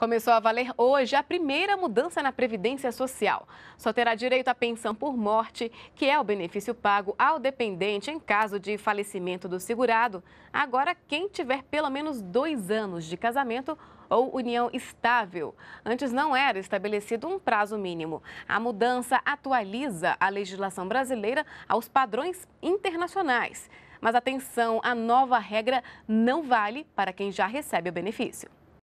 Começou a valer hoje a primeira mudança na Previdência Social. Só terá direito à pensão por morte, que é o benefício pago ao dependente em caso de falecimento do segurado. Agora, quem tiver pelo menos dois anos de casamento ou união estável. Antes não era estabelecido um prazo mínimo. A mudança atualiza a legislação brasileira aos padrões internacionais. Mas atenção, a nova regra não vale para quem já recebe o benefício.